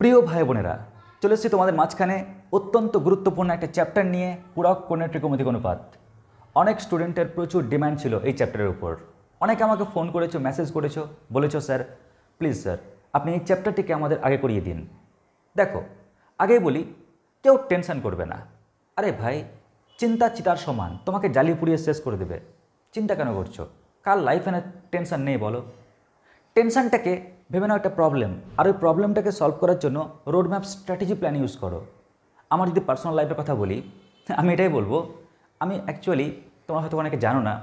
প্রিয় ভাই বোনেরা চলে এসেছি তোমাদের মাঝখানে অত্যন্ত গুরুত্বপূর্ণ একটা চ্যাপ্টার নিয়ে পূরক কন্যা ত্রিকোণমিতিক অনুপাত অনেক স্টুডেন্টের প্রচুর ডিম্যান্ড ছিল এই চ্যাপ্টারের উপর অনেকে আমাকে ফোন করেছো মেসেজ করেছো বলেছো স্যার প্লিজ স্যার আপনি এই চ্যাপ্টারটিকে আমাদের আগে করিয়ে দিন দেখো আগে বলি কেউ টেনশন করবে না আরে ভাই চিন্তা চিতার সমান তোমাকে জ্বালিয়ে পুড়িয়ে শেষ করে দেবে চিন্তা কেন করছো কার লাইফে না টেনশন নেই বলো টেনশনটাকে ভেবে নাও একটা প্রবলেম আর ওই প্রবলেমটাকে সলভ করার জন্য road map strategy plan use করো আমার যদি পার্সোনাল লাইফের কথা বলি আমি এটাই বলবো আমি অ্যাকচুয়ালি তোমরা হয়তো অনেকে জানো না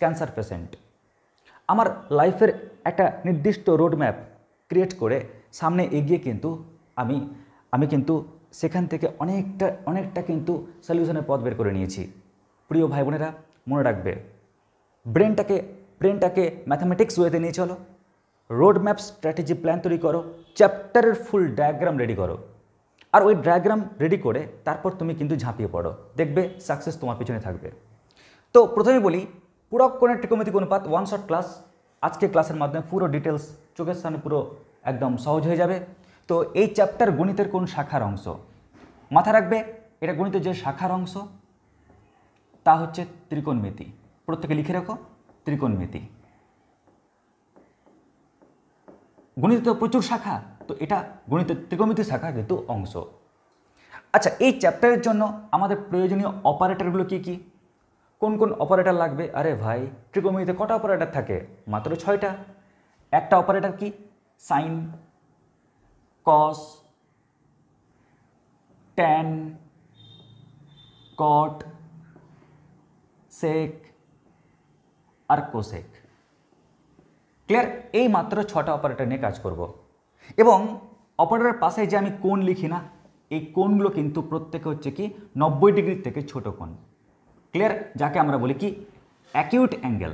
ক্যান্সার পেশেন্ট আমার লাইফের একটা নির্দিষ্ট রোড ম্যাপ ক্রিয়েট করে সামনে এগিয়ে কিন্তু আমি আমি কিন্তু সেখান থেকে অনেকটা অনেকটা কিন্তু সলিউশনের পথ বের করে নিয়েছি প্রিয় ভাই বোনেরা মনে রাখবে ব্রেনটাকে ব্রেনটাকে ম্যাথামেটিক্স ওয়েতে নিয়ে চলো রোড স্ট্র্যাটেজি প্ল্যান তৈরি করো চ্যাপ্টারের ফুল ডায়াগ্রাম রেডি করো আর ওই ডায়াগ্রাম রেডি করে তারপর তুমি কিন্তু ঝাঁপিয়ে পড়ো দেখবে সাকসেস তোমার পিছনে থাকবে তো প্রথমে বলি পূরক কোণের ট্রিকোমেতিক অনুপাত ওয়ান শট ক্লাস আজকে ক্লাসের মাধ্যমে পুরো ডিটেলস চোখের সামনে পুরো একদম সহজ হয়ে যাবে তো এই চ্যাপ্টার গণিতের কোন শাখার অংশ মাথা রাখবে এটা গণিতের যে শাখার অংশ তা হচ্ছে ত্রিকোণমিতি প্রত্যেকে লিখে রাখো ত্রিকোণমিতি গণিত প্রচুর শাখা তো এটা গণিতের ত্রিকোণমিতি শাখার কিন্তু অংশ আচ্ছা এই চ্যাপ্টারের জন্য আমাদের প্রয়োজনীয় অপারেটরগুলো কী কী কোন কোন অপারেটর লাগবে আরে ভাই ত্রিকোণমিতিতে কটা অপারেটর থাকে মাত্র ছয়টা একটা অপারেটর কি sine cos tan cot sec আর কোসেক ক্লিয়ার এই মাত্র ছটা অপারেটর নিয়ে কাজ করব। এবং অপারেটরের পাশে যে আমি কোন লিখি না এই কোনগুলো কিন্তু প্রত্যেকে হচ্ছে কি নব্বই ডিগ্রির থেকে ছোট কোন ক্লিয়ার যাকে আমরা বলি কি অ্যাকিউট অ্যাঙ্গেল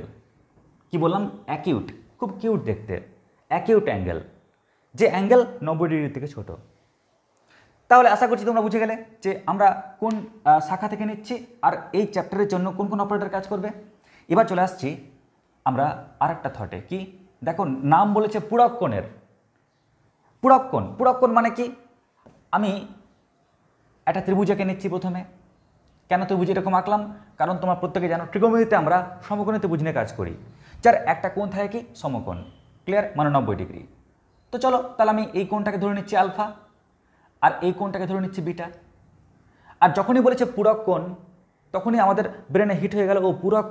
কি বললাম অ্যাকিউট খুব কিউট দেখতে অ্যাকিউট অ্যাঙ্গেল যে অ্যাঙ্গেল নব্বই ডিগ্রির থেকে ছোট তাহলে আশা করছি তোমরা বুঝে গেলে যে আমরা কোন শাখা থেকে নিচ্ছি আর এই চ্যাপ্টারের জন্য কোন কোন অপারেটর কাজ করবে এবার চলে আসছি আমরা আর একটা থটে কি দেখো নাম বলেছে পুরক্ষণের পুরক্ষণ পুরক্ষণ মানে কি আমি একটা ত্রিভুজাকে নিচ্ছি প্রথমে কেন ত্রিভুজ এরকম আঁকলাম কারণ তোমার প্রত্যেকে জানো ট্রিগোমেরিতে আমরা সমকোণে ত্রিভুজ নিয়ে কাজ করি যার একটা কোণ থাকে কি সমকোণ ক্লিয়ার মানে নব্বই ডিগ্রি তো চলো তাহলে আমি এই কোণটাকে ধরে নিচ্ছি আলফা আর এই কোণটাকে ধরে নিচ্ছি বিটা আর যখনই বলেছে পুরক তখনই আমাদের ব্রেনে হিট হয়ে গেল ও পুরক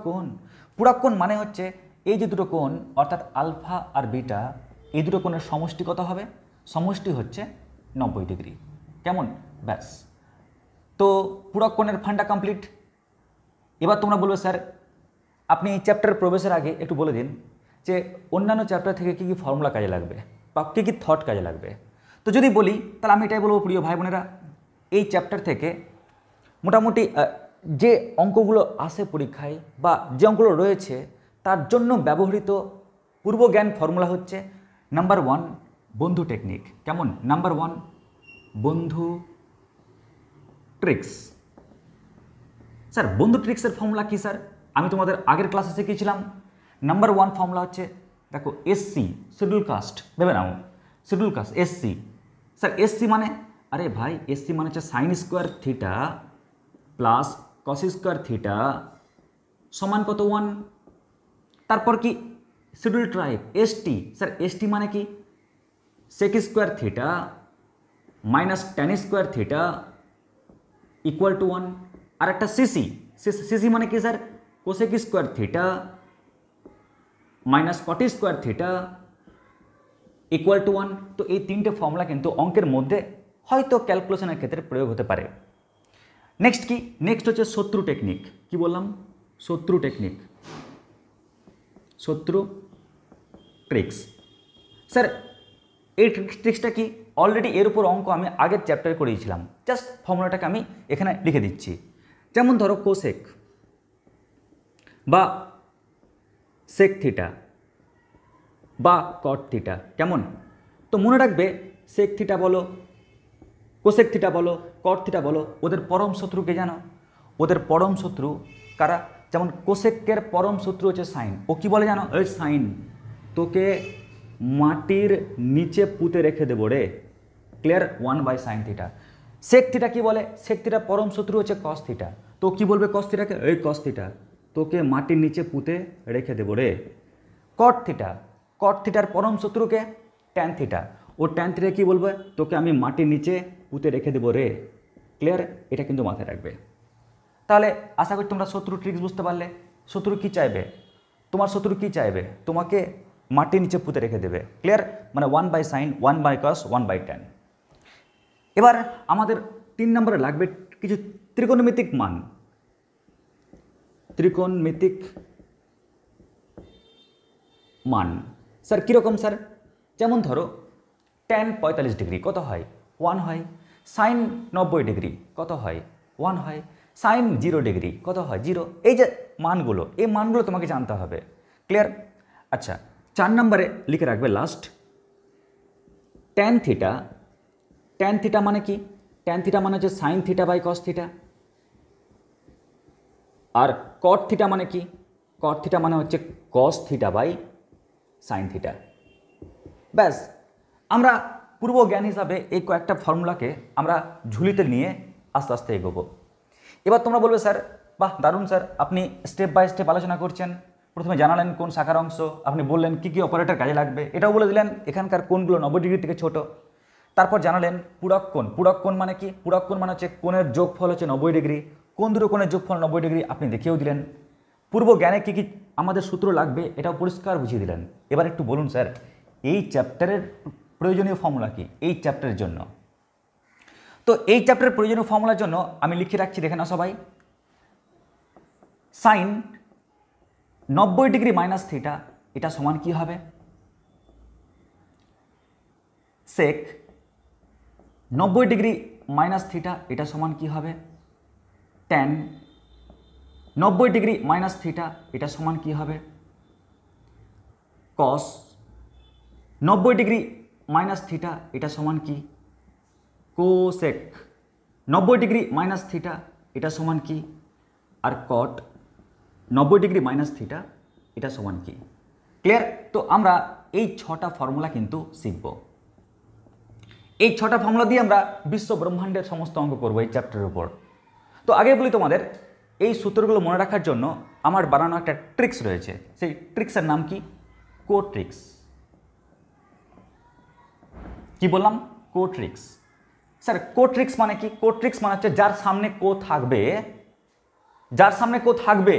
কোণ মানে হচ্ছে এই যে দুটো কোণ অর্থাৎ আলফা আর বিটা এই দুটো কোণের সমষ্টি কত হবে সমষ্টি হচ্ছে নব্বই ডিগ্রি কেমন ব্যাস তো পুরো কোণের ফান্ডা কমপ্লিট এবার তোমরা বলবে স্যার আপনি এই চ্যাপ্টার প্রবেশের আগে একটু বলে দিন যে অন্যান্য চ্যাপ্টার থেকে কী কী ফর্মুলা কাজে লাগবে বা কী কী থট কাজে লাগবে তো যদি বলি তাহলে আমি এটাই বলবো প্রিয় ভাই বোনেরা এই চ্যাপ্টার থেকে মোটামুটি যে অঙ্কগুলো আসে পরীক্ষায় বা যে অঙ্কগুলো রয়েছে তার জন্য ব্যবহৃত পূর্বজ্ঞান ফর্মুলা হচ্ছে নাম্বার ওয়ান বন্ধু টেকনিক কেমন নাম্বার ওয়ান বন্ধু ট্রিক্স স্যার বন্ধু ট্রিক্সের ফর্মুলা কী স্যার আমি তোমাদের আগের ক্লাসে শিখিয়েছিলাম নাম্বার ওয়ান ফর্মুলা হচ্ছে দেখো এসসি শিডিউল কাস্ট ভেবে নাও schedule caste SC sir SC মানে আরে ভাই এসসি মানে হচ্ছে sine square theta plus cos square theta সমান কত ওয়ান তারপর কি schedule tribe ST sir ST মানে কি sec2 theta - tan2 theta equal to 1 আর একটা সি সি সি সি মানে কি sir cosec2 theta - cot2 theta equal to 1 তো এই তিনটা ফর্মুলা কিন্তু অঙ্কের মধ্যে হয়তো ক্যালকুলেশনের ক্ষেত্রে প্রয়োগ হতে পারে नेक्स्ट কি नेक्स्ट হচ্ছে সূত্র টেকনিক কি বললাম সূত্র টেকনিক শত্রু ট্রিক্স স্যার এই ট্রিক্সটা কি অলরেডি এর উপর অঙ্ক আমি আগের চ্যাপ্টারে করিয়েছিলাম জাস্ট ফর্মুলাটাকে আমি এখানে লিখে দিচ্ছি যেমন ধরো কোসেক বা সেক থিটা বা কট থিটা কেমন তো মনে রাখবে সেক থিটা বলো কোসেক থিটা বলো কট থিটা বলো ওদের পরম শত্রুকে জানো ওদের পরম শত্রু কারা যেমন কোসেকের পরম সূত্র হচ্ছে সাইন ও কি বলে জানো এই সাইন তোকে মাটির নিচে পুঁতে রেখে দেবো রে clear one by sine theta sec theta কি বলে সেক থিটা পরম শত্রু হচ্ছে কস থিটা তো কি বলবে কস থিটাকে এই কস থিটা তোকে মাটির নিচে পুঁতে রেখে দেবো রে কট থিটা কট থিটার পরম শত্রুকে ট্যান থিটা ও ট্যান থিটা কী বলবে তোকে আমি মাটির নিচে পুঁতে রেখে দেবো রে ক্লিয়ার এটা কিন্তু মাথায় রাখবে তাহলে আশা করি তোমরা শত্রু ট্রিক্স বুঝতে পারলে শত্রু কী চাইবে তোমার শত্রু কী চাইবে তোমাকে মাটির নিচে পুঁতে রেখে দেবে ক্লিয়ার মানে one by sine one by cos one by tan এবার আমাদের তিন নম্বরে লাগবে কিছু ত্রিকোণমিতিক মান ত্রিকোণমিতিক মান স্যার কীরকম স্যার যেমন ধরো টেন পঁয়তাল্লিশ ডিগ্রি কত হয় ওয়ান হয় সাইন নব্বই ডিগ্রি কত হয় ওয়ান হয় সাইন জিরো ডিগ্রি কত হয় জিরো এই যে মানগুলো এই মানগুলো তোমাকে জানতে হবে ক্লিয়ার আচ্ছা চার নম্বরে লিখে রাখবে last tan theta tan theta মানে কি ট্যান থিটা মানে হচ্ছে sine theta by cos theta আর কট থিটা মানে কি কট থিটা মানে হচ্ছে cos theta by sine theta ব্যাস আমরা পূর্ব জ্ঞান হিসাবে এই কয়েকটা ফর্মুলাকে আমরা ঝুলিতে নিয়ে আস্তে আস্তে এগোবো এবার তোমরা বলবে স্যার বাহ দারুণ স্যার আপনি স্টেপ বাই স্টেপ আলোচনা করছেন প্রথমে জানালেন কোন শাখার অংশ আপনি বললেন কী কী অপারেটর কাজে লাগবে এটাও বলে দিলেন এখানকার কোনগুলো নব্বই ডিগ্রি থেকে ছোট তারপর জানালেন পূরক কোন পূরক কোন মানে কি পূরক কোন মানে হচ্ছে কোণের যোগফল হচ্ছে নব্বই ডিগ্রি কোন দূর কোণের যোগফল নব্বই ডিগ্রি আপনি দেখিয়েও দিলেন পূর্ব জ্ঞানে কী কী আমাদের সূত্র লাগবে এটাও পরিষ্কার বুঝিয়ে দিলেন এবার একটু বলুন স্যার এই চ্যাপ্টারের প্রয়োজনীয় ফর্মুলা কি এই চ্যাপ্টারের জন্য তো এই চ্যাপ্টারের প্রয়োজনীয় ফর্মুলার জন্য আমি লিখে রাখছি দেখে না সবাই সাইন নব্বই ডিগ্রি মাইনাস থিটা এটা সমান কি হবে সেক নব্বই ডিগ্রি মাইনাস থিটা এটা সমান কি হবে ট্যান নব্বই ডিগ্রি মাইনাস থিটা এটা সমান কি হবে কস নব্বই ডিগ্রি মাইনাস থিটা এটা সমান কি কোসেক নব্বই ডিগ্রি মাইনাস থিটা এটা সমান কি আর কট নব্বই ডিগ্রি মাইনাস থিটা এটা সমান কি ক্লিয়ার তো আমরা এই ছটা ফর্মুলা কিন্তু শিখব এই ছটা ফর্মুলা দিয়ে আমরা বিশ্ব ব্রহ্মাণ্ডের সমস্ত অঙ্ক করবো এই চ্যাপ্টারের উপর তো আগে বলি তোমাদের এই সূত্রগুলো মনে রাখার জন্য আমার বানানো একটা ট্রিক্স রয়েছে সেই ট্রিক্সের নাম কি কো ট্রিক্স কি বললাম কো ট্রিক্স স্যার কোট্রিক্স মানে কি কোট্রিক্স মানে হচ্ছে যার সামনে কো থাকবে যার সামনে কো থাকবে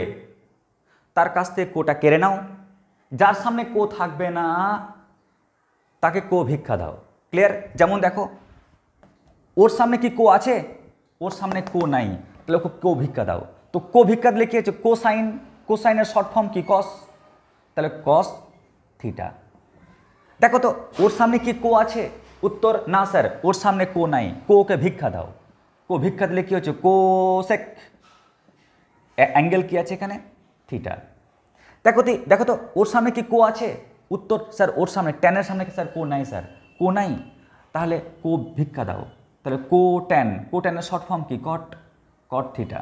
তার কাছ থেকে কোটা কেড়ে নাও যার সামনে কো থাকবে না তাকে কো ভিক্ষা দাও ক্লিয়ার যেমন দেখো ওর সামনে কি কো আছে ওর সামনে কো নাই তাহলে ওকে কো ভিক্ষা দাও তো কো ভিক্ষা দিলে কি হচ্ছে কো সাইন কো সাইনের শর্ট ফর্ম কি কস তাহলে কস থিটা দেখো তো ওর সামনে কি কো আছে উত্তর না স্যার ওর সামনে কো নাই কোকে ভিক্ষা দাও কো ভিক্ষা দিলে কী হচ্ছে কো সেক অ্যাঙ্গেল কী আছে এখানে থিটা দেখো তো দেখো তো ওর সামনে কি কো আছে উত্তর স্যার ওর সামনে ট্যানের সামনে কি স্যার কো নাই স্যার কো নাই তাহলে কো ভিক্ষা দাও তাহলে কো ট্যান কো ট্যানের শর্ট ফর্ম কি কট কট থিটা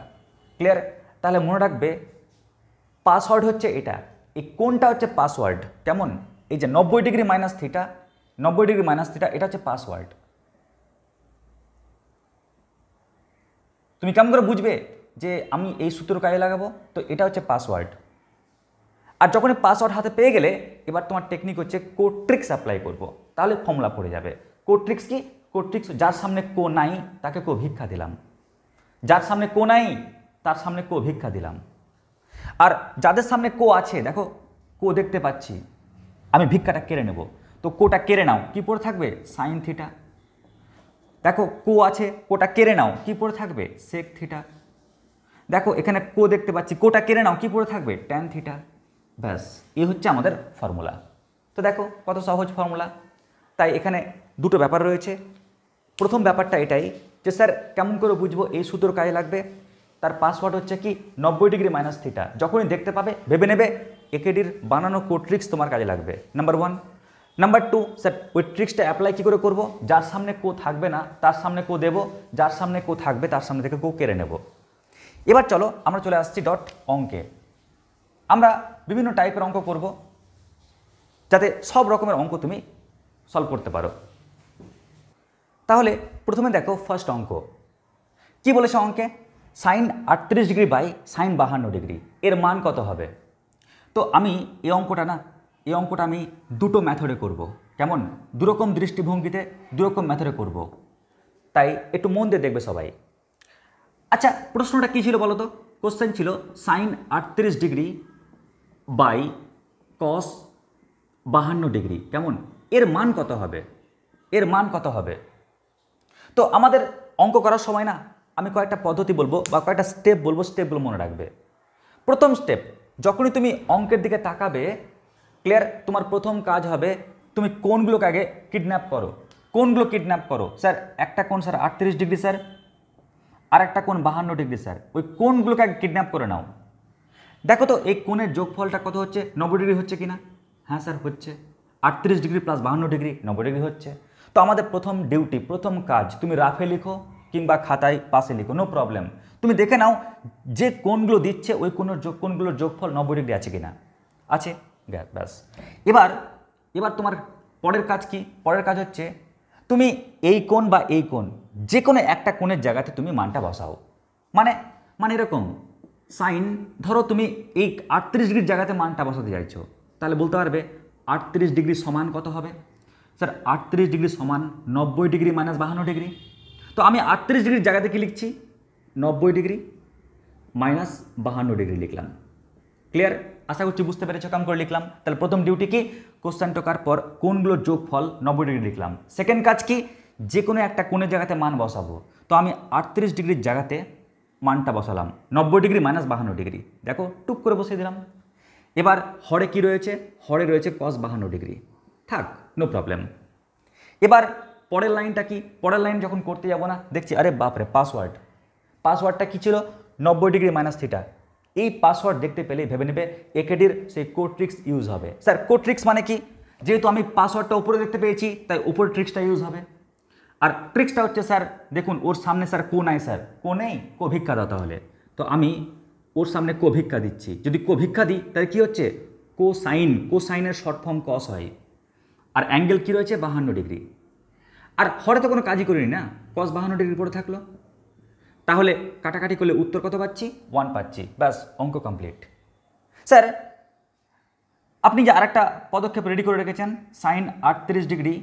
ক্লিয়ার তাহলে মনে রাখবে পাসওয়ার্ড হচ্ছে এটা এই কোনটা হচ্ছে পাসওয়ার্ড কেমন এই যে নব্বই ডিগ্রি মাইনাস থিটা নব্বই ডিগ্রি মাইনাস থিটা এটা হচ্ছে পাসওয়ার্ড তুমি কেমন করে বুঝবে যে আমি এই সূত্র কাজে লাগাবো তো এটা হচ্ছে পাসওয়ার্ড আর যখন পাসওয়ার্ড হাতে পেয়ে গেলে এবার তোমার টেকনিক হচ্ছে কোট্রিক্স অ্যাপ্লাই করব। তাহলে ফর্মুলা পড়ে যাবে কোট্রিক্স কি কোট্রিক্স যার সামনে কো নাই তাকে কো ভিক্ষা দিলাম যার সামনে কো নাই তার সামনে কো ভিক্ষা দিলাম আর যাদের সামনে কো আছে দেখো কো দেখতে পাচ্ছি আমি ভিক্ষাটা কেড়ে নেবো তো কোটা কেড়ে নাও কি পড়ে থাকবে সাইন থিটা দেখো কো আছে কোটা কেড়ে নাও কি পড়ে থাকবে সেক থিটা দেখো এখানে কো দেখতে পাচ্ছি কোটা কেড়ে নাও কি পড়ে থাকবে ট্যান থিটা ব্যাস এ হচ্ছে আমাদের ফর্মুলা তো দেখো কত সহজ ফর্মুলা তাই এখানে দুটো ব্যাপার রয়েছে প্রথম ব্যাপারটা এটাই যে স্যার কেমন করে বুঝবো এই সূত্র কাজে লাগবে তার পাসওয়ার্ড হচ্ছে কি নব্বই ডিগ্রি মাইনাস থিটা যখনই দেখতে পাবে ভেবে নেবে একেডির বানানো কোট্রিক্স তোমার কাজে লাগবে number one number two sir ওই ট্রিক্সটা অ্যাপ্লাই কী করে করব যার সামনে কো থাকবে না তার সামনে কো দেব যার সামনে কো থাকবে তার সামনে থেকে কো কেড়ে নেব এবার চলো আমরা চলে আসছি ডট অঙ্কে আমরা বিভিন্ন টাইপের অঙ্ক করব যাতে সব রকমের অঙ্ক তুমি সলভ করতে পারো তাহলে প্রথমে দেখো ফার্স্ট অঙ্ক কি বলেছে অঙ্কে সাইন আটত্রিশ ডিগ্রি বাই সাইন বাহান্ন ডিগ্রি এর মান কত হবে তো আমি এই অঙ্কটা না এই অঙ্কটা আমি দুটো ম্যাথডে করব। কেমন দুরকম দৃষ্টিভঙ্গিতে দুরকম ম্যাথডে করব। তাই একটু মন দিয়ে দেখবে সবাই আচ্ছা প্রশ্নটা কী ছিল বলো তো কোশ্চেন ছিল সাইন আটত্রিশ ডিগ্রি বাই কস বাহান্ন ডিগ্রি কেমন এর মান কত হবে এর মান কত হবে তো আমাদের অঙ্ক করার সময় না আমি কয়েকটা পদ্ধতি বলবো বা কয়েকটা স্টেপ বলবো স্টেপগুলো মনে রাখবে প্রথম স্টেপ যখনই তুমি অঙ্কের দিকে তাকাবে ক্লিয়ার তোমার প্রথম কাজ হবে তুমি কোনগুলোকে আগে কিডন্যাপ করো কোনগুলো কিডন্যাপ করো স্যার একটা কোন স্যার আটত্রিশ ডিগ্রি স্যার আর একটা কোন বাহান্ন ডিগ্রি স্যার ওই কোনগুলোকে আগে কিডন্যাপ করে নাও দেখো তো এই কোণের যোগফলটা কত হচ্ছে নব্বই ডিগ্রি হচ্ছে কিনা হ্যাঁ স্যার হচ্ছে আটত্রিশ ডিগ্রি প্লাস বাহান্ন ডিগ্রি নব্বই ডিগ্রি হচ্ছে তো আমাদের প্রথম ডিউটি প্রথম কাজ তুমি রাফে লিখো কিংবা খাতায় পাশে লিখো নো প্রবলেম তুমি দেখে নাও যে কোনগুলো দিচ্ছে ওই কোনোর যোগ কোনগুলোর যোগফল নব্বই ডিগ্রি আছে কিনা আছে ব্যাস এবার এবার তোমার পরের কাজ কি পরের কাজ হচ্ছে তুমি এই কোন বা এই কোন যে কোনো একটা কোণের জায়গাতে তুমি মানটা বসাও মানে মানে এরকম সাইন ধরো তুমি এই আটত্রিশ ডিগ্রির জায়গাতে মানটা বসাতে চাইছো তাহলে বলতে পারবে আটত্রিশ ডিগ্রি সমান কত হবে স্যার আটত্রিশ ডিগ্রি সমান নব্বই ডিগ্রি মাইনাস বাহান্ন ডিগ্রি তো আমি আটত্রিশ ডিগ্রির জায়গাতে কী লিখছি নব্বই ডিগ্রি মাইনাস বাহান্ন ডিগ্রি লিখলাম ক্লিয়ার আশা করছি বুঝতে পেরেছো কাম করে লিখলাম তাহলে প্রথম ডিউটি কি কোশ্চেন টোকার পর কোনগুলো যোগফল নব্বই ডিগ্রি লিখলাম সেকেন্ড কাজ কি যে কোনো একটা কোণের জায়গাতে মান বসাবো তো আমি আটত্রিশ ডিগ্রির জায়গাতে মানটা বসালাম নব্বই ডিগ্রি মাইনাস বাহান্ন ডিগ্রি দেখো টুক করে বসিয়ে দিলাম এবার হরে কি রয়েছে হরে রয়েছে কস বাহান্ন ডিগ্রি থাক নো প্রবলেম এবার পরের লাইনটা কি পরের লাইন যখন করতে যাব না দেখছি আরে বাপরে পাসওয়ার্ড পাসওয়ার্ডটা কী ছিল নব্বই ডিগ্রি মাইনাস থিটা এই পাসওয়ার্ড দেখতে পেলেই ভেবে নেবে একেডির সেই কোট্রিক্স ইউজ হবে স্যার কোট্রিক্স মানে কি যেহেতু আমি পাসওয়ার্ডটা উপরে দেখতে পেয়েছি তাই উপর ট্রিক্সটা ইউজ হবে আর ট্রিক্সটা হচ্ছে স্যার দেখুন ওর সামনে স্যার কো নাই স্যার কো নেই কো ভিক্ষা দাও তাহলে তো আমি ওর সামনে কো ভিক্ষা দিচ্ছি যদি কো ভিক্ষা দিই তাহলে কী হচ্ছে কো সাইন কো সাইনের শর্ট ফর্ম কস হয় আর অ্যাঙ্গেল কী রয়েছে বাহান্ন ডিগ্রি আর হরে তো কোনো কাজই করিনি না কস বাহান্ন ডিগ্রি পরে থাকলো তাহলে কাটাকাটি করলে উত্তর কত পাচ্ছি ওয়ান পাচ্ছি ব্যাস অঙ্ক কমপ্লিট স্যার আপনি যে আরেকটা পদক্ষেপ রেডি করে রেখেছেন সাইন আটত্রিশ ডিগ্রি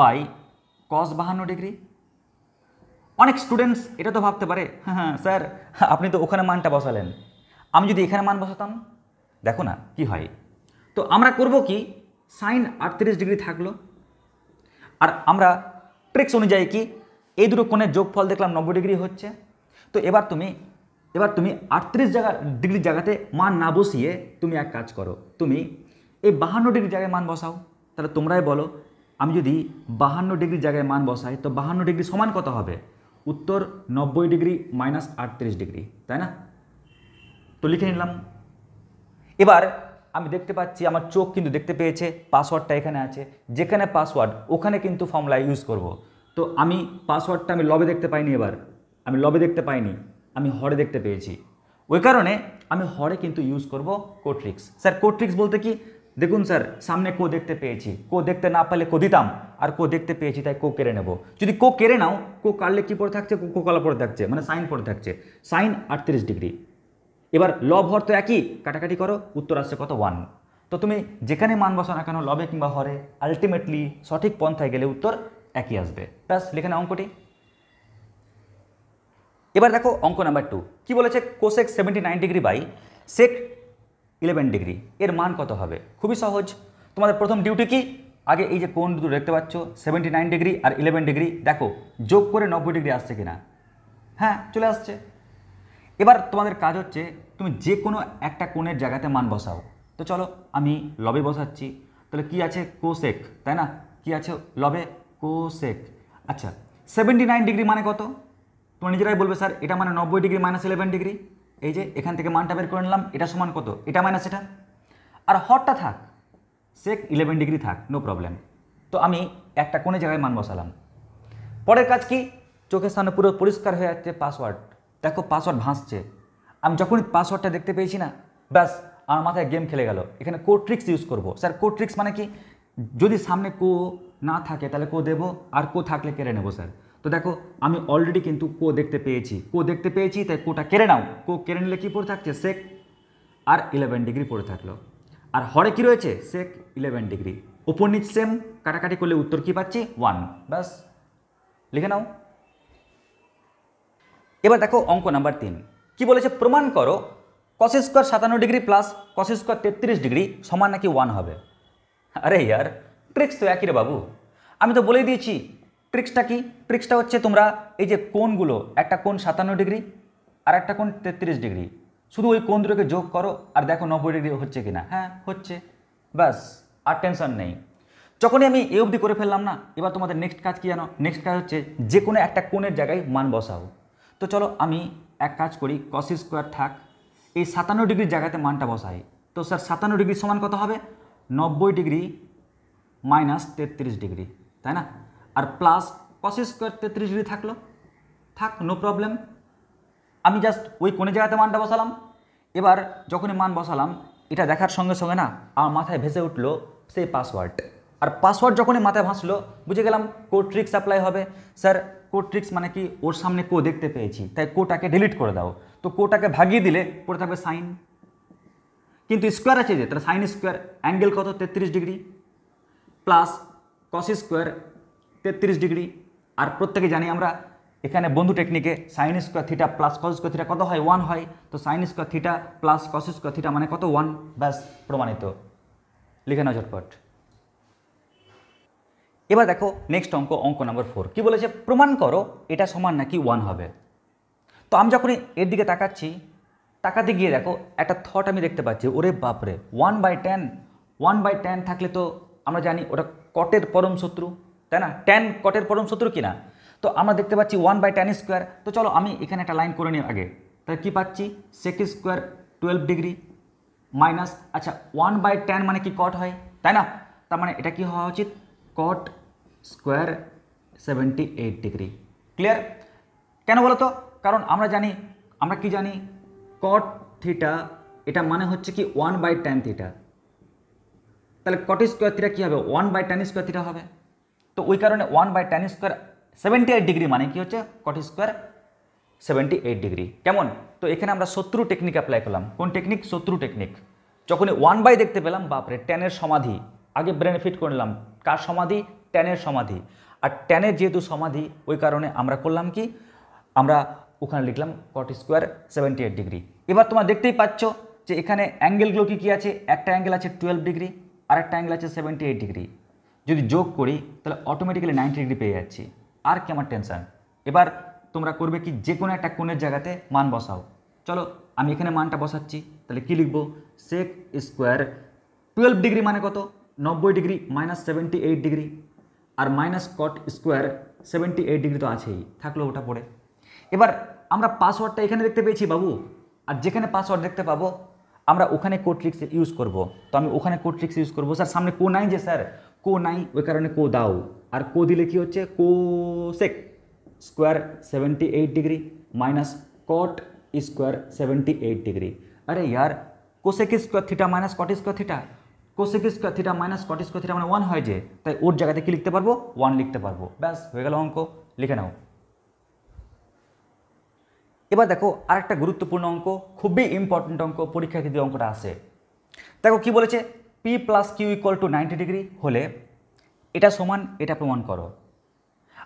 বাই কস বাহান্ন ডিগ্রি অনেক স্টুডেন্টস এটা তো ভাবতে পারে হ্যাঁ, হ্যাঁ স্যার আপনি তো ওখানে মানটা বসালেন আমি যদি এখানে মান বসাতাম দেখো না কি হয় তো আমরা করব কি সাইন আটত্রিশ ডিগ্রি থাকলো আর আমরা ট্রিক্স অনুযায়ী কি এই দুটো কোণের যোগফল দেখলাম নব্বই ডিগ্রি হচ্ছে তো এবার তুমি এবার তুমি আটত্রিশ জায়গা ডিগ্রির জায়গাতে মান না বসিয়ে তুমি এক কাজ করো তুমি এই বাহান্ন ডিগ্রির জায়গায় মান বসাও তাহলে তোমরাই বলো আমি যদি বাহান্ন ডিগ্রির জায়গায় মান বসাই তো বাহান্ন ডিগ্রি সমান কত হবে উত্তর নব্বই ডিগ্রি মাইনাস আটত্রিশ ডিগ্রি তাই না তো লিখে নিলাম এবার আমি দেখতে পাচ্ছি আমার চোখ কিন্তু দেখতে পেয়েছে পাসওয়ার্ডটা এখানে আছে যেখানে পাসওয়ার্ড ওখানে কিন্তু ফর্মুলা ইউজ করব তো আমি পাসওয়ার্ডটা আমি লবে দেখতে পাইনি এবার আমি লবে দেখতে পাইনি আমি হরে দেখতে পেয়েছি ওই কারণে আমি হরে কিন্তু ইউজ করব কোট্রিক্স স্যার কোট্রিক্স বলতে কি দেখুন স্যার সামনে কো দেখতে পেয়েছি কো দেখতে না পারলে কো দিতাম আর কো দেখতে পেয়েছি তাই কো কেড়ে নেব যদি কো কেড়ে নাও কো কাটলে কী পরে থাকছে কো কো কলা পরে থাকছে মানে সাইন পড়ে থাকছে সাইন আটত্রিশ ডিগ্রি এবার লব হর তো একই কাটাকাটি করো উত্তর আসছে কত ওয়ান তো তুমি যেখানে মান বসো না কেন লবে কিংবা হরে আলটিমেটলি সঠিক পন্থায় গেলে উত্তর একই আসবে ব্যাস নাও অঙ্কটি এবার দেখো অঙ্ক নাম্বার টু কী বলেছে cosec seventy nine degree by sec eleven degree এর মান কত হবে খুবই সহজ তোমাদের প্রথম ডিউটি কি আগে এই যে কোন দুটো দেখতে পাচ্ছ সেভেন্টি নাইন ডিগ্রি আর ইলেভেন ডিগ্রি দেখো যোগ করে নব্বই ডিগ্রি আসছে কিনা হ্যাঁ চলে আসছে এবার তোমাদের কাজ হচ্ছে তুমি যে কোনো একটা কোণের জায়গাতে মান বসাও তো চলো আমি লবে বসাচ্ছি তাহলে কি আছে কোসেক তাই না কি আছে লবে কোসেক আচ্ছা সেভেন্টি নাইন ডিগ্রি মানে কত তোমরা নিজেরাই বলবে স্যার এটা মানে নব্বই ডিগ্রি মাইনাস ইলেভেন ডিগ্রি এই যে এখান থেকে মানটা বের করে নিলাম এটা সমান কত এটা মাইনাস এটা আর হটটা থাক সেক ইলেভেন ডিগ্রি থাক নো প্রবলেম তো আমি একটা কোণে জায়গায় মান বসালাম পরের কাজ কি চোখের সামনে পুরো পরিষ্কার হয়ে যাচ্ছে পাসওয়ার্ড দেখো পাসওয়ার্ড ভাসছে আমি যখনই পাসওয়ার্ডটা দেখতে পেয়েছি না ব্যাস আমার মাথায় গেম খেলে গেল এখানে কোট্রিক্স ইউজ করব স্যার কোট্রিক্স মানে কি যদি সামনে কো না থাকে তাহলে কো দেবো আর কো থাকলে কেড়ে নেবো স্যার তো দেখো আমি অলরেডি কিন্তু কো দেখতে পেয়েছি কো দেখতে পেয়েছি তাই কোটা কেড়ে নাও কো কেড়ে নিলে কী পড়ে থাকছে সেক আর ইলেভেন ডিগ্রি পড়ে থাকলো আর হরে কী রয়েছে সেক ইলেভেন ডিগ্রি ওপর নিচ সেম কাটাকাটি করলে উত্তর কী পাচ্ছি ওয়ান ব্যাস লিখে নাও এবার দেখো অঙ্ক নাম্বার তিন কি বলেছে প্রমাণ করো কশেস্কর স্কোয়ার সাতান্ন ডিগ্রি প্লাস কশেস্কর স্কোয়ার তেত্রিশ ডিগ্রি সমান নাকি ওয়ান হবে আরে ইয়ার ট্রিক্স তো একই রে বাবু আমি তো বলেই দিয়েছি ট্রিক্সটা কি ট্রিক্সটা হচ্ছে তোমরা এই যে কোনগুলো একটা কোন সাতান্ন ডিগ্রি আর একটা কোন তেত্রিশ ডিগ্রি শুধু ওই কোন দুটোকে যোগ করো আর দেখো নব্বই ডিগ্রি হচ্ছে কি না হ্যাঁ হচ্ছে ব্যাস আর টেনশন নেই যখনই আমি এ অবধি করে ফেললাম না এবার তোমাদের নেক্সট কাজ কি জানো নেক্সট কাজ হচ্ছে যে কোনো একটা কোণের জায়গায় মান বসাও তো চলো আমি এক কাজ করি কসি স্কোয়ার থাক এই সাতান্ন ডিগ্রির জায়গাতে মানটা বসাই তো স্যার সাতান্ন ডিগ্রি সমান কত হবে নব্বই ডিগ্রি মাইনাস তেত্রিশ ডিগ্রি তাই না আর প্লাস কস স্কোয়ার তেত্রিশ ডিগ্রি থাকলো থাক নো প্রবলেম আমি জাস্ট ওই কোনে জায়গাতে মানটা বসালাম এবার যখনই মান বসালাম এটা দেখার সঙ্গে সঙ্গে না আমার মাথায় ভেসে উঠলো সেই পাসওয়ার্ড আর পাসওয়ার্ড যখনই মাথায় ভাসলো বুঝে গেলাম কোড ট্রিক্স অ্যাপ্লাই হবে স্যার কোড ট্রিক্স মানে কি ওর সামনে কো দেখতে পেয়েছি তাই কোটাকে ডিলিট করে দাও তো কোটাকে ভাগিয়ে দিলে পড়ে থাকবে সাইন কিন্তু স্কোয়ার আছে যে তাহলে সাইন স্কোয়ার অ্যাঙ্গেল কত তেত্রিশ ডিগ্রি প্লাস কস স্কোয়ার তেত্রিশ ডিগ্রি আর প্রত্যেকে জানি আমরা এখানে বন্ধু টেকনিকে sine square theta plus cos square theta কত হয় ওয়ান হয় তো sine square theta plus cos square theta মানে কত ওয়ান ব্যাস প্রমাণিত লিখে নাও ঝটপট এবার দেখো নেক্সট অঙ্ক অঙ্ক নম্বর ফোর কী বলেছে প্রমাণ করো এটা সমান নাকি ওয়ান হবে তো আমি যখনই এর দিকে তাকাচ্ছি তাকাতে গিয়ে দেখো একটা থট আমি দেখতে পাচ্ছি ওরে বাপরে one by tan one by tan থাকলে তো আমরা জানি ওটা কটের পরম শত্রু তাই না ট্যান কটের পরম শত্রু কিনা তো আমরা দেখতে পাচ্ছি ওয়ান বাই ট্যান স্কোয়ার তো চলো আমি এখানে একটা লাইন করে নিই আগে তাহলে কী পাচ্ছি sec square twelve degree minus আচ্ছা ওয়ান বাই ট্যান মানে কি কট হয় তাই না তার মানে এটা কি হওয়া উচিত cot square seventy eight degree clear কেন বলো তো কারণ আমরা জানি আমরা কি জানি কট থিটা এটা মানে হচ্ছে কি ওয়ান বাই ট্যান থিটা তাহলে কট স্কোয়ার থিটা কী হবে one by tan square theta হবে তো ওই কারণে one by tan square seventy eight degree মানে কি হচ্ছে cot square seventy eight degree কেমন তো এখানে আমরা শত্রু টেকনিক অ্যাপ্লাই করলাম কোন টেকনিক শত্রু টেকনিক যখনই ওয়ান বাই দেখতে পেলাম বাপরে টেনের সমাধি আগে ব্রেনিফিট করলাম কার সমাধি টেনের সমাধি আর টেনের যেহেতু সমাধি ওই কারণে আমরা করলাম কি আমরা ওখানে লিখলাম cot square seventy eight degree এবার তোমরা দেখতেই পাচ্ছ যে এখানে অ্যাঙ্গেলগুলো কী কী আছে একটা অ্যাঙ্গেল আছে টুয়েলভ ডিগ্রি আর একটা অ্যাঙ্গেল আছে সেভেন্টি এইট ডিগ্রি যদি যোগ করি তাহলে অটোমেটিক্যালি নাইনটি ডিগ্রি পেয়ে যাচ্ছি আর কেমন আমার টেনশান এবার তোমরা করবে কি যে কোনো একটা কোণের জায়গাতে মান বসাও চলো আমি এখানে মানটা বসাচ্ছি তাহলে কি লিখবো সেক স্কোয়ার টুয়েলভ ডিগ্রি মানে কত নব্বই degree minus seventy eight degree আর minus cot square seventy eight degree তো আছেই থাকলো ওটা পড়ে এবার আমরা পাসওয়ার্ডটা এখানে দেখতে পেয়েছি বাবু আর যেখানে পাসওয়ার্ড দেখতে পাবো আমরা ওখানে কোট্রিক্স ইউজ করব তো আমি ওখানে কোট্রিক্স ইউজ করব স্যার সামনে কো নাই যে স্যার কো নাই ওই কারণে কো দাও আর কো দিলে কি হচ্ছে co sec square seventy eight degree minus cot square seventy eight degree আরে ইয়ার cosec square theta minus cot square theta cosec square theta minus cot square theta মানে ওয়ান হয় যে তাই ওর জায়গাতে কি লিখতে পারবো ওয়ান লিখতে পারবো ব্যাস হয়ে গেল অঙ্ক লিখে নাও এবার দেখো আরেকটা গুরুত্বপূর্ণ অঙ্ক খুবই ইম্পর্টেন্ট অঙ্ক পরীক্ষা কিন্তু অঙ্কটা আসে দেখো কি বলেছে P plus Q equal to ninety degree হলে এটা সমান এটা প্রমাণ করো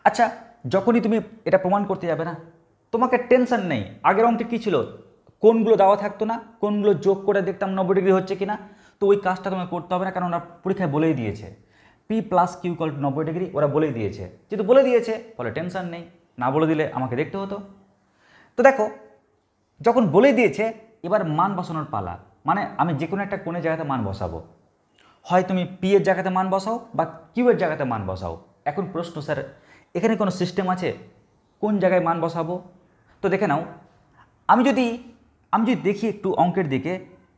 আচ্ছা যখনই তুমি এটা প্রমাণ করতে যাবে না তোমাকে টেনশন নেই আগের অঙ্কটি কী ছিল কোনগুলো দেওয়া থাকতো না কোনগুলো যোগ করে দেখতাম নব্বই ডিগ্রি হচ্ছে কি না তো ওই কাজটা তোমাকে করতে হবে না কারণ ওরা পরীক্ষায় বলেই দিয়েছে পি প্লাস কিউ টু নব্বই ডিগ্রি ওরা বলেই দিয়েছে যেহেতু বলে দিয়েছে ফলে টেনশন নেই না বলে দিলে আমাকে দেখতে হতো তো দেখো যখন বলে দিয়েছে এবার মান বসানোর পালা মানে আমি যে কোনো একটা কোণে জায়গাতে মান বসাবো হয় তুমি পি এর জায়গাতে মান বসাও বা কিউ এর জায়গাতে মান বসাও এখন প্রশ্ন স্যার এখানে কোনো সিস্টেম আছে কোন জায়গায় মান বসাবো তো দেখে নাও আমি যদি আমি যদি দেখি একটু অঙ্কের দিকে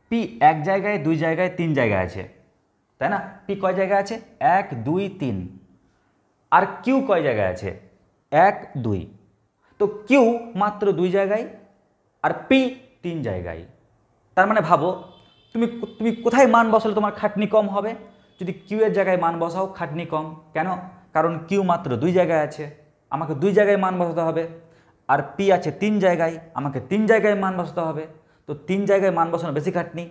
পি এক জায়গায় দুই জায়গায় তিন জায়গায় আছে তাই না পি কয় জায়গায় আছে এক দুই তিন আর কিউ কয় জায়গায় আছে এক দুই তো কিউ মাত্র দুই জায়গায় আর পি তিন জায়গায় তার মানে ভাবো তুমি তুমি কোথায় মান বসালে তোমার খাটনি কম হবে যদি কিউ এর জায়গায় মান বসাও খাটনি কম কেন কারণ কিউ মাত্র দুই জায়গায় আছে আমাকে দুই জায়গায় মান বসাতে হবে আর পি আছে তিন জায়গায় আমাকে তিন জায়গায় মান বসাতে হবে তো তিন জায়গায় মান বসানো বেশি খাটনি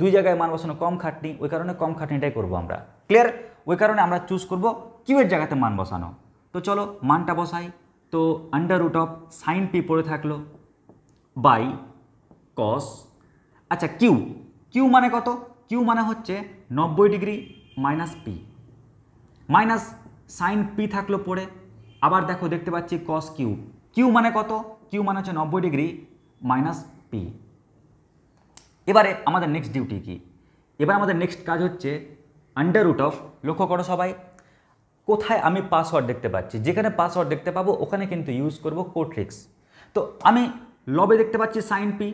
দুই জায়গায় মান বসানো কম খাটনি ওই কারণে কম খাটনিটাই করবো আমরা ক্লিয়ার ওই কারণে আমরা চুজ করব কিউয়ের জায়গাতে মান বসানো তো চলো মানটা বসাই তো under root of sine P পড়ে থাকলো বাই কস আচ্ছা কিউ কিউ মানে কত কিউ মানে হচ্ছে নব্বই degree minus P minus sine P থাকলো পড়ে আবার দেখো দেখতে পাচ্ছি কস কিউ কিউ মানে কত কিউ মানে হচ্ছে নব্বই ডিগ্রি মাইনাস পি এবারে আমাদের নেক্সট ডিউটি কি এবার আমাদের নেক্সট কাজ হচ্ছে আন্ডার রুট অফ লক্ষ্য করো সবাই কোথায় আমি পাসওয়ার্ড দেখতে পাচ্ছি যেখানে পাসওয়ার্ড দেখতে পাবো ওখানে কিন্তু ইউজ করব কোট্রিক্স তো আমি লবে দেখতে পাচ্ছি সাইন পি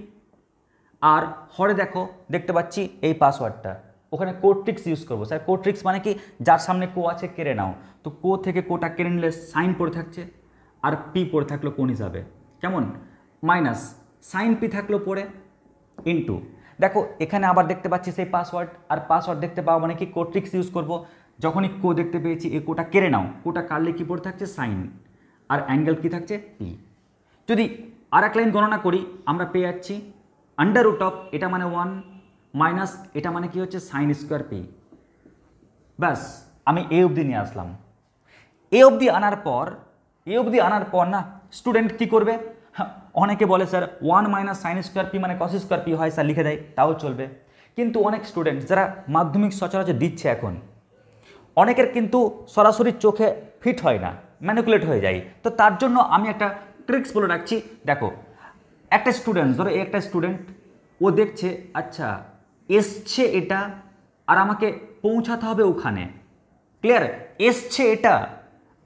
আর হরে দেখো দেখতে পাচ্ছি এই পাসওয়ার্ডটা ওখানে কোট্রিক্স ইউজ করবো স্যার কোট্রিক্স মানে কি যার সামনে কো আছে কেড়ে নাও তো কো থেকে কোটা কেড়ে নিলে সাইন পড়ে থাকছে আর পি পড়ে থাকলো কোন হিসাবে কেমন মাইনাস সাইন পি থাকলো পড়ে ইনটু দেখো এখানে আবার দেখতে পাচ্ছি সেই পাসওয়ার্ড আর পাসওয়ার্ড দেখতে পাওয়া মানে কি কোট্রিক্স ইউজ করবো যখনই কো দেখতে পেয়েছি এ কোটা কেড়ে নাও কোটা কাটলে কী পড়ে থাকছে সাইন আর অ্যাঙ্গেল কী থাকছে পি যদি আর এক লাইন গণনা করি আমরা পেয়ে যাচ্ছি আন্ডার রুট অফ এটা মানে ওয়ান মাইনাস এটা মানে কি হচ্ছে সাইন স্কোয়ার পি ব্যাস আমি এ অবধি নিয়ে আসলাম এ অবধি আনার পর এ অবধি আনার পর না স্টুডেন্ট কি করবে অনেকে বলে sir one minus sine square P মানে কস স্কোয়ার পি হয় স্যার লিখে দেয় তাও চলবে কিন্তু অনেক স্টুডেন্ট যারা মাধ্যমিক সচরাচর দিচ্ছে এখন অনেকের কিন্তু সরাসরি চোখে ফিট হয় না ম্যানিকুলেট হয়ে যায় তো তার জন্য আমি একটা ট্রিক্স বলে রাখছি দেখো একটা স্টুডেন্ট ধরো একটা স্টুডেন্ট ও দেখছে আচ্ছা এসছে এটা আর আমাকে পৌঁছাতে হবে ওখানে ক্লিয়ার এসছে এটা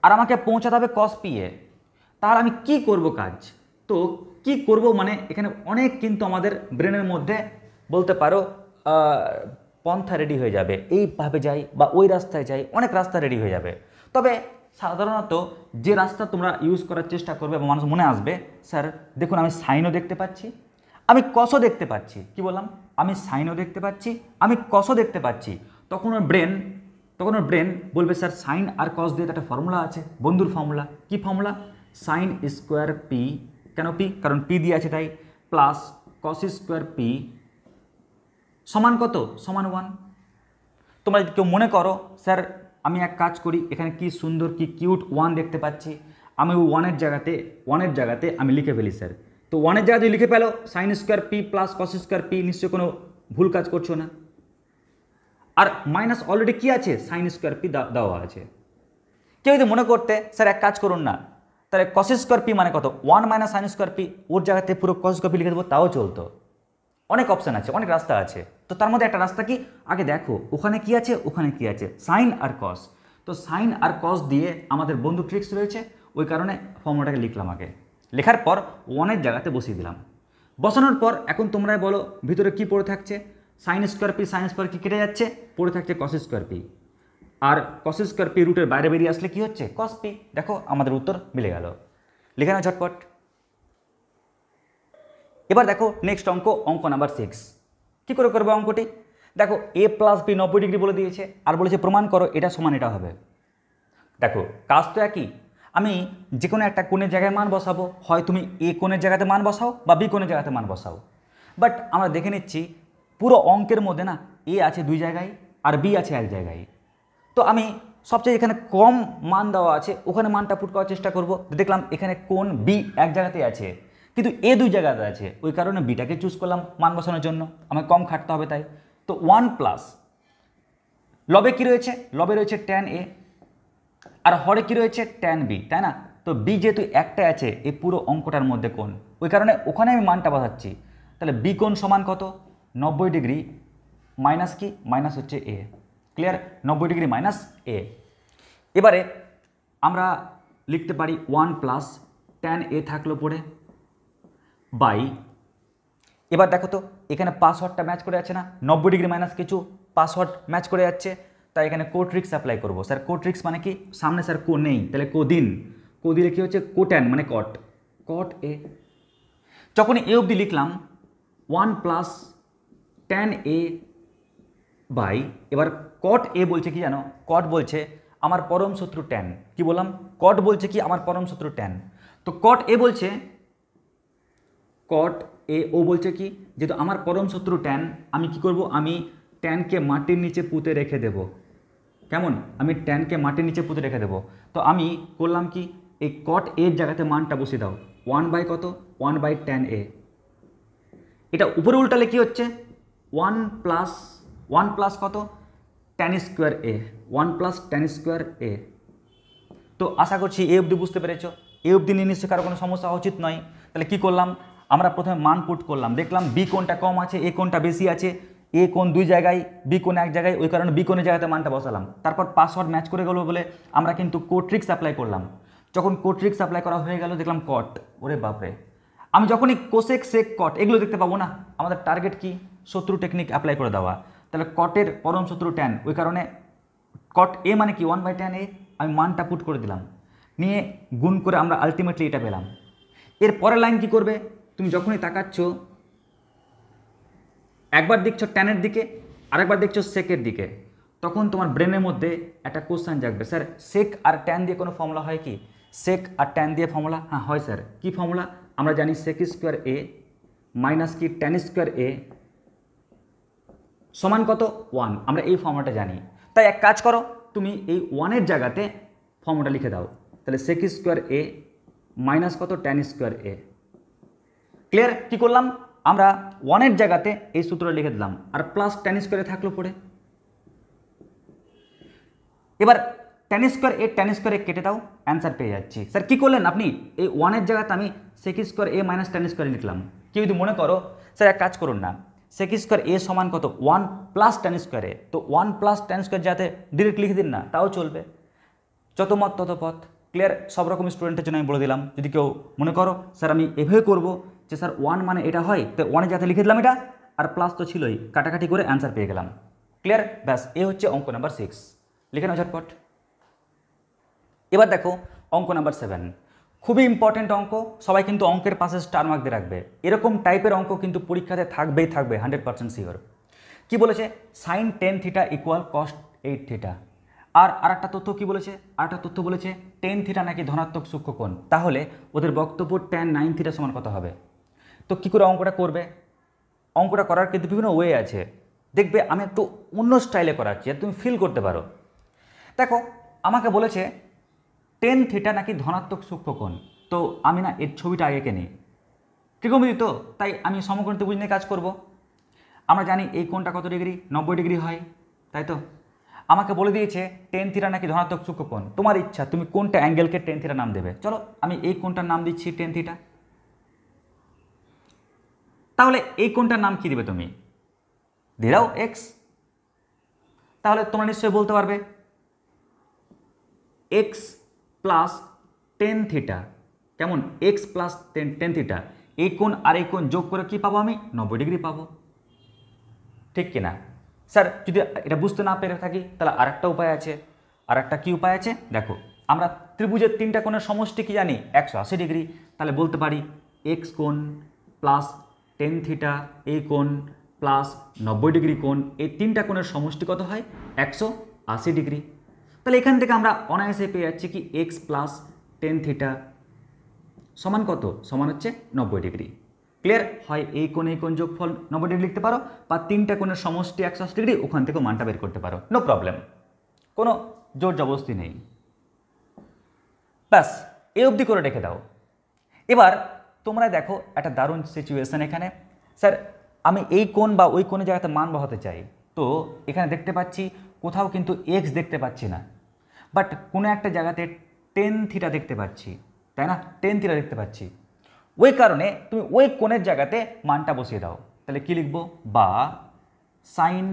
আর আমাকে পৌঁছাতে হবে কস পিয়ে তাহলে আমি কি করব কাজ তো কি করব মানে এখানে অনেক কিন্তু আমাদের ব্রেনের মধ্যে বলতে পারো পন্থা রেডি হয়ে যাবে এইভাবে যাই বা ওই রাস্তায় যাই অনেক রাস্তা রেডি হয়ে যাবে তবে সাধারণত যে রাস্তা তোমরা ইউজ করার চেষ্টা করবে মানুষ মনে আসবে স্যার দেখুন আমি সাইনও দেখতে পাচ্ছি আমি কষও দেখতে পাচ্ছি কি বললাম আমি সাইনও দেখতে পাচ্ছি আমি কষও দেখতে পাচ্ছি তখন ওর ব্রেন তখন ওর ব্রেন বলবে স্যার সাইন আর কস দিয়ে একটা ফর্মুলা আছে বন্ধুর ফর্মুলা কি ফর্মুলা সাইন স্কোয়ার পি কেন পি কারণ পি দিয়ে আছে তাই প্লাস কস স্কোয়ার পি সমান কত সমান ওয়ান তোমরা কেউ মনে করো স্যার আমি এক কাজ করি এখানে কি সুন্দর কি কিউট ওয়ান দেখতে পাচ্ছি আমি ওয়ানের জায়গাতে ওয়ানের জায়গাতে আমি লিখে ফেলি স্যার তো ওয়ানের জায়গাতে লিখে পেলো sine square P plus cos square P নিশ্চয়ই কোনো ভুল কাজ করছো না আর মাইনাস অলরেডি কী আছে সাইন স্কোয়ার পি দেওয়া আছে কেউ যদি মনে করতে স্যার এক কাজ করুন না তাহলে কস স্কোয়ার পি মানে কত one minus sine square P ওর জায়গাতে পুরো কস স্কোয়ার পি লিখে দেবো তাও চলতো অনেক অপশান আছে অনেক রাস্তা আছে তো তার মধ্যে একটা রাস্তা কি আগে দেখো ওখানে কি আছে ওখানে কি আছে সাইন আর কস তো সাইন আর কস দিয়ে আমাদের বন্ধু ট্রিক্স রয়েছে ওই কারণে ফর্মুলাটাকে লিখলাম আগে লেখার পর ওয়ানের জায়গাতে বসিয়ে দিলাম বসানোর পর এখন তোমরাই বলো ভিতরে কি পড়ে থাকছে sine square P sine square কি কেটে যাচ্ছে পড়ে থাকছে কস স্কোয়ার পি আর কস স্কোয়ার পি রুটের বাইরে বেরিয়ে আসলে কি হচ্ছে কস পি দেখো আমাদের উত্তর মিলে গেল লেখানো ঝটপট এবার দেখো নেক্সট অঙ্ক অঙ্ক নাম্বার সিক্স কী করে করবে অঙ্কটি দেখো এ প্লাস বি নব্বই ডিগ্রি বলে দিয়েছে আর বলেছে প্রমাণ করো এটা সমান এটা হবে দেখো কাজ তো একই আমি যে কোনো একটা কোণের জায়গায় মান বসাবো হয় তুমি এ কোণের জায়গাতে মান বসাও বা বি কোণের জায়গাতে মান বসাও বাট আমরা দেখে নিচ্ছি পুরো অঙ্কের মধ্যে না এ আছে দুই জায়গায় আর বি আছে এক জায়গায় তো আমি সবচেয়ে এখানে কম মান দেওয়া আছে ওখানে মানটা পুট করার চেষ্টা করব দেখলাম এখানে কোন বি এক জায়গাতে আছে কিন্তু এ দুই জায়গাতে আছে ওই কারণে বিটাকে চুজ করলাম মান বসানোর জন্য আমাকে কম খাটতে হবে তাই তো ওয়ান প্লাস লবে কী রয়েছে লবে রয়েছে ট্যান এ আর হরে কী রয়েছে ট্যান বি তাই না তো বি যেহেতু একটা আছে এই পুরো অঙ্কটার মধ্যে কোন ওই কারণে ওখানে আমি মানটা বসাচ্ছি তাহলে বি কোন সমান কত নব্বই ডিগ্রি মাইনাস কি মাইনাস হচ্ছে এ ক্লিয়ার নব্বই ডিগ্রি মাইনাস এ এবারে আমরা লিখতে পারি ওয়ান প্লাস ট্যান এ থাকলো পরে বাই এবার দেখো তো এখানে পাসওয়ার্ডটা ম্যাচ করে যাচ্ছে না নব্বই ডিগ্রি মাইনাস কিছু পাসওয়ার্ড ম্যাচ করে যাচ্ছে তাই এখানে কোট্রিক্স অ্যাপ্লাই করবো স্যার কোট্রিক্স মানে কি সামনে স্যার কো নেই তাহলে কোদিন কো দিলে কী হচ্ছে কোট্যান মানে কট কট এ যখন এ অবধি লিখলাম one plus tan A by এবার কট এ বলছে কি জানো কট বলছে আমার পরম শত্রু ট্যান কি বললাম কট বলছে কি আমার পরম শত্রু ট্যান তো কট এ বলছে কট এ ও বলছে কি যেহেতু আমার পরম শত্রু ট্যান আমি কি করব আমি ট্যানকে মাটির নিচে পুঁতে রেখে দেব কেমন আমি ট্যানকে মাটির নিচে পুঁতে রেখে দেব তো আমি করলাম কি এই কট এর জায়গাতে মানটা বসিয়ে দাও ওয়ান বাই কত ওয়ান বাই ট্যান এ এটা উপরে উল্টালে কি হচ্ছে ওয়ান প্লাস ওয়ান প্লাস কত tan square A one plus tan square A তো আশা করছি এ অবধি বুঝতে পেরেছ এ অবধি নিয়ে নিশ্চয়ই কারো কোনো সমস্যা উচিত নয় তাহলে কি করলাম আমরা প্রথমে মান পুট করলাম দেখলাম বি কোনটা কম আছে এ কোনটা বেশি আছে এ কোন দুই জায়গায় বি কোন এক জায়গায় ওই কারণে বি কোনের জায়গাতে মানটা বসালাম তারপর পাসওয়ার্ড ম্যাচ করে গেলো বলে আমরা কিন্তু কোট্রিক্স অ্যাপ্লাই করলাম যখন কোট্রিক্স অ্যাপ্লাই করা হয়ে গেল দেখলাম কট ওরে বাপরে আমি যখনই কোসেক সেক কট এগুলো দেখতে পাবো না আমাদের টার্গেট কি শত্রু টেকনিক অ্যাপ্লাই করে দেওয়া তাহলে কটের পরম শত্রু ট্যান ওই কারণে কট এ মানে কি ওয়ান বাই ট্যান এ আমি মানটা পুট করে দিলাম নিয়ে গুণ করে আমরা আলটিমেটলি এটা পেলাম এর পরের লাইন কি করবে তুমি যখনই তাকাচ্ছ একবার দেখছো ট্যানের দিকে আরেকবার দেখছো সেকের দিকে তখন তোমার ব্রেনের মধ্যে একটা কোশ্চেন জাগবে স্যার সেক আর ট্যান দিয়ে কোনো ফর্মুলা হয় কি সেক আর ট্যান দিয়ে ফর্মুলা হ্যাঁ হয় স্যার কী ফর্মুলা আমরা জানি সেক স্কোয়ার এ মাইনাস কি ট্যান স্কোয়ার এ সমান কত ওয়ান আমরা এই ফর্মুলাটা জানি তাই এক কাজ করো তুমি এই ওয়ানের জায়গাতে ফর্মুলাটা লিখে দাও তাহলে সেক স্কোয়ার এ মাইনাস কত ট্যান স্কোয়ার এ ক্লিয়ার কি করলাম আমরা ওয়ানের জায়গাতে এই সূত্রটা লিখে দিলাম আর প্লাস টেন স্কোয়ারে থাকলো পরে এবার টেন স্কোয়ার এ টেন স্কোয়ারে কেটে দাও অ্যান্সার পেয়ে যাচ্ছি স্যার কী করলেন আপনি এই ওয়ানের জায়গাতে আমি sec square A minus tan স্কোয়ারে লিখলাম কেউ যদি মনে করো স্যার এক কাজ করুন না সেক স্কোয়ার এ সমান কত ওয়ান প্লাস টেন স্কোয়ারে তো ওয়ান প্লাস টেন স্কোয়ার যাতে ডিরেক্ট লিখে দিন না তাও চলবে যত মত তত পথ ক্লিয়ার সব রকম স্টুডেন্টের জন্য আমি বলে দিলাম যদি কেউ মনে করো স্যার আমি এভাবে করবো যে স্যার ওয়ান মানে এটা হয় তো ওয়ানে যাতে লিখে দিলাম এটা আর প্লাস তো ছিলই কাটাকাটি করে অ্যান্সার পেয়ে গেলাম ক্লিয়ার ব্যাস এ হচ্ছে অঙ্ক নাম্বার সিক্স লিখে নাও ঝটপট এবার দেখো অঙ্ক নাম্বার সেভেন খুবই ইম্পর্ট্যান্ট অঙ্ক সবাই কিন্তু অঙ্কের পাশে স্টার মার্ক দিয়ে রাখবে এরকম টাইপের অঙ্ক কিন্তু পরীক্ষাতে থাকবেই থাকবে হান্ড্রেড পার্সেন্ট শিওর কী বলেছে sine ten theta equal cos eight theta আর আর একটা তথ্য কী বলেছে আরেকটা তথ্য বলেছে টেন থিটা নাকি ধনাত্মক সূক্ষ্মকোণ তাহলে ওদের বক্তব্য টেন নাইন থিটা সমান কত হবে তো কী করে অঙ্কটা করবে অঙ্কটা করার কিন্তু বিভিন্ন ওয়ে আছে দেখবে আমি একটু অন্য স্টাইলে করাচ্ছি তুমি ফিল করতে পারো দেখো আমাকে বলেছে টেন থিটা নাকি ধনাত্মক সূক্ষ্মকোণ তো আমি না এর ছবিটা আগে কেনি ত্রিকোণমিতি তো তাই আমি সমকোণ ত্রিভুজ নিয়ে কাজ করব আমরা জানি এই কোণটা কত ডিগ্রি নব্বই ডিগ্রি হয় তাই তো আমাকে বলে দিয়েছে টেন থিটা নাকি ধনাত্মক সূক্ষ্মকোণ তোমার ইচ্ছা তুমি কোনটা অ্যাঙ্গেলকে টেন থিটা নাম দেবে চলো আমি এই কোণটার নাম দিচ্ছি টেন থিটা তাহলে এই কোনটার নাম কি দেবে তুমি দিয়ে দাও এক্স তাহলে তোমরা নিশ্চয়ই বলতে পারবে এক্স প্লাস টেন থিটা কেমন X plus ten ten theta এই কোন আর এই কোন যোগ করে কি পাবো আমি নব্বই ডিগ্রি পাবো ঠিক কিনা স্যার যদি এটা বুঝতে না পেরে থাকি তাহলে আর একটা উপায় আছে আর একটা কী উপায় আছে দেখো আমরা ত্রিভুজের তিনটা কোণের সমষ্টি কি জানি একশো ডিগ্রি তাহলে বলতে পারি এক্স কোণ প্লাস টেন থিটা এই কোণ প্লাস নব্বই ডিগ্রি কোণ এই তিনটা কোণের সমষ্টি কত হয় একশো আশি ডিগ্রি তাহলে এখান থেকে আমরা অনায়াসে পেয়ে যাচ্ছি কি এক্স প্লাস টেন থিটা সমান কত সমান হচ্ছে নব্বই ডিগ্রি ক্লিয়ার হয় এই কোণ এই কোণ যোগফল নব্বই ডিগ্রি লিখতে পারো বা তিনটা কোণের সমষ্টি একশো আশি ডিগ্রি ওখান থেকে মানটা বের করতে পারো নো প্রবলেম কোনো জোর জবস্তি নেই ব্যাস এ অবধি করে রেখে দাও এবার তোমরা দেখো একটা দারুণ সিচুয়েশান এখানে স্যার আমি এই কোন বা ওই কোন জায়গাতে মান বহাতে চাই তো এখানে দেখতে পাচ্ছি কোথাও কিন্তু এক্স দেখতে পাচ্ছি না বাট কোনো একটা জায়গাতে টেন থিটা দেখতে পাচ্ছি তাই না টেন থিটা দেখতে পাচ্ছি ওই কারণে তুমি ওই কোণের জায়গাতে মানটা বসিয়ে দাও তাহলে কি লিখবো বা সাইন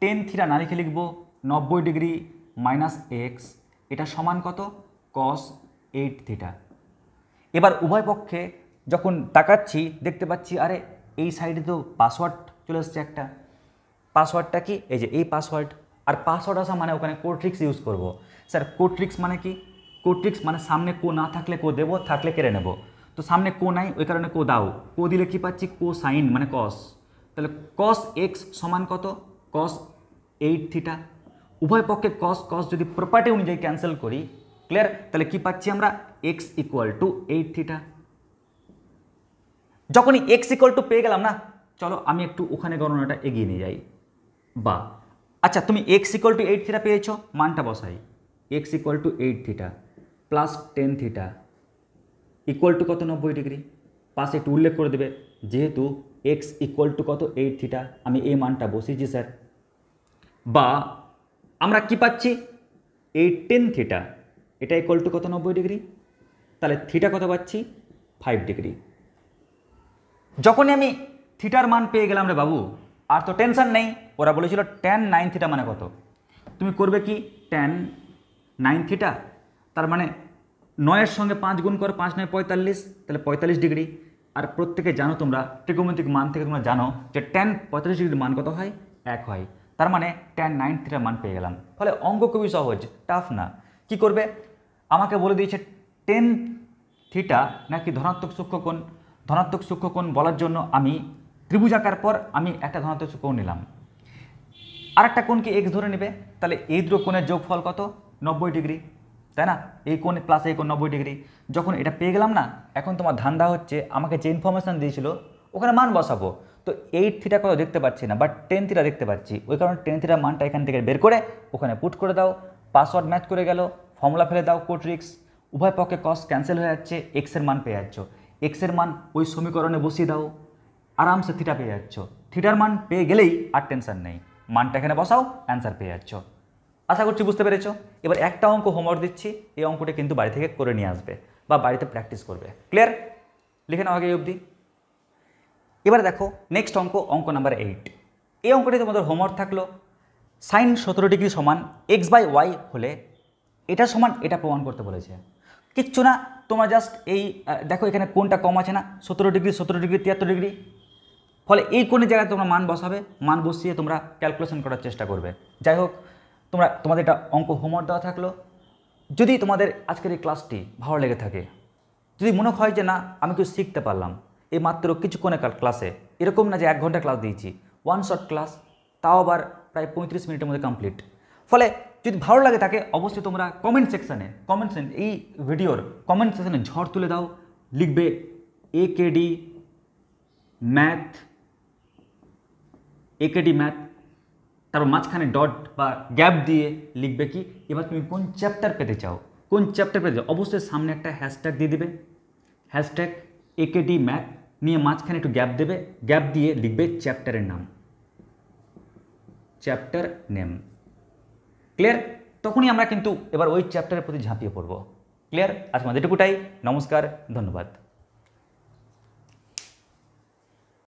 টেন থিটা না লিখে লিখবো নব্বই ডিগ্রি মাইনাস এক্স এটা সমান কত কস এইট থিটা এবার উভয় পক্ষে যখন তাকাচ্ছি দেখতে পাচ্ছি আরে এই সাইডে তো পাসওয়ার্ড চলে এসছে একটা পাসওয়ার্ডটা কি এই যে এই পাসওয়ার্ড আর পাসওয়ার্ড আসা মানে ওখানে কোট্রিক্স ইউজ করব। স্যার কোট্রিক্স মানে কি কোট্রিক্স মানে সামনে কো না থাকলে কো দেবো থাকলে কেড়ে নেব তো সামনে কো নাই ওই কারণে কো দাও কো দিলে কি পাচ্ছি কো সাইন মানে কস তাহলে কস এক্স সমান কত কস এইট থিটা উভয় পক্ষে কস কস যদি প্রপার্টি অনুযায়ী ক্যান্সেল করি ক্লিয়ার তাহলে কি পাচ্ছি আমরা X equal to eight theta যখনই এক্স ইকুয়াল টু পেয়ে গেলাম না চলো আমি একটু ওখানে গণনাটা এগিয়ে নিয়ে যাই বা আচ্ছা তুমি X equal to eight theta পেয়েছ মানটা বসাই X equal to eight theta plus ten theta equal to কত নব্বই ডিগ্রি পাশে একটু উল্লেখ করে দেবে যেহেতু এক্স ইকুয়াল টু কত এইট থিটা আমি এই মানটা বসিয়েছি স্যার বা আমরা কি পাচ্ছি এইট টেন থিটা এটা ইকোয়াল টু কত নব্বই ডিগ্রি তাহলে থিটা কত পাচ্ছি ফাইভ ডিগ্রি যখনই আমি থিটার মান পেয়ে গেলাম রে বাবু আর তো টেনশান নেই ওরা বলেছিল ট্যান নাইন থিটা মানে কত তুমি করবে কি ট্যান নাইন থিটা তার মানে নয়ের সঙ্গে পাঁচ গুণ করো পাঁচ নয় পঁয়তাল্লিশ তাহলে পঁয়তাল্লিশ ডিগ্রি আর প্রত্যেকে জানো তোমরা ত্রিকোণমিতিক মান থেকে তোমরা জানো যে ট্যান পঁয়তাল্লিশ ডিগ্রির মান কত হয় এক হয় তার মানে ট্যান নাইন থিটার মান পেয়ে গেলাম ফলে অঙ্ক খুবই সহজ টাফ না কি করবে আমাকে বলে দিয়েছে টেন থিটা নাকি ধনাত্মক সূক্ষ্মকোণ ধনাত্মক সূক্ষ্মকোণ বলার জন্য আমি ত্রিভুজ আঁকার পর আমি একটা ধনাত্মক সূক্ষ্মকোণ নিলাম আর একটা কোণকে এক্স ধরে নেবে তাহলে এই দুটো কোণের যোগফল কত নব্বই ডিগ্রি তাই না এই কোণ প্লাস এই কোণ নব্বই ডিগ্রি যখন এটা পেয়ে গেলাম না এখন তোমার ধান্দা হচ্ছে আমাকে যে ইনফরমেশান দিয়েছিল ওখানে মান বসাবো তো এইট থিটা কোথাও দেখতে পাচ্ছি না বাট টেন থিটা দেখতে পাচ্ছি ওই কারণে টেন থিটার মানটা এখান থেকে বের করে ওখানে পুট করে দাও পাসওয়ার্ড ম্যাচ করে গেল ফর্মুলা ফেলে দাও কোট রিক্স উভয় পক্ষে কস ক্যান্সেল হয়ে যাচ্ছে এক্সের মান পেয়ে যাচ্ছ এক্সের মান ওই সমীকরণে বসিয়ে দাও আরামসে থিটা পেয়ে যাচ্ছ থিটার মান পেয়ে গেলেই আর টেনশান নেই মানটা এখানে বসাও অ্যান্সার পেয়ে যাচ্ছ আশা করছি বুঝতে পেরেছ এবার একটা অঙ্ক হোমওয়ার্ক দিচ্ছি এই অঙ্কটা কিন্তু বাড়ি থেকে করে নিয়ে আসবে বা বাড়িতে প্র্যাকটিস করবে ক্লিয়ার লিখে নাও আগে অবধি এবার দেখো নেক্সট অঙ্ক অঙ্ক নাম্বার এইট এই অঙ্কটি তোমাদের হোমওয়ার্ক থাকলো সাইন সতেরো ডিগ্রি সমান এক্স বাই ওয়াই হলে এটা সমান এটা প্রমাণ করতে বলেছে কিচ্ছু না তোমরা জাস্ট এই দেখো এখানে কোনটা কম আছে না সতেরো ডিগ্রি সতেরো ডিগ্রি তিয়াত্তর ডিগ্রি ফলে এই কোন জায়গায় তোমরা মান বসাবে মান বসিয়ে তোমরা ক্যালকুলেশন করার চেষ্টা করবে যাই হোক তোমরা তোমাদের এটা অঙ্ক হোমওয়ার্ক দেওয়া থাকলো যদি তোমাদের আজকের এই ক্লাসটি ভালো লেগে থাকে যদি মনে হয় যে না আমি কিছু শিখতে পারলাম এই মাত্র কিছুক্ষণের ক্লাসে এরকম না যে এক ঘন্টা ক্লাস দিয়েছি ওয়ান শর্ট ক্লাস তাও আবার প্রায় পঁয়ত্রিশ মিনিটের মধ্যে কমপ্লিট ফলে যদি ভালো লাগে তাহলে অবশ্যই তোমরা কমেন্ট সেকশনে কমেন্ট সেন এই ভিডিওর কমেন্ট সেকশনে ঝড় তুলে দাও লিখবে AKD math AKD math তারপর মাঝখানে ডট বা গ্যাপ দিয়ে লিখবে কি এবার তুমি কোন চ্যাপ্টার পড়তে চাও কোন চ্যাপ্টার পড়তে অবশ্যই সামনে একটা হ্যাশট্যাগ দিয়ে দিবে #AKDmath এর মাঝখানে একটু গ্যাপ দেবে গ্যাপ দিয়ে লিখবে চ্যাপ্টারের নাম চ্যাপ্টার নেম ক্লিয়ার তখনই আমরা কিন্তু এবার ওই চ্যাপ্টারের প্রতি ঝাঁপিয়ে পড়ব ক্লিয়ার আজ আমাদের এটুকুটাই নমস্কার ধন্যবাদ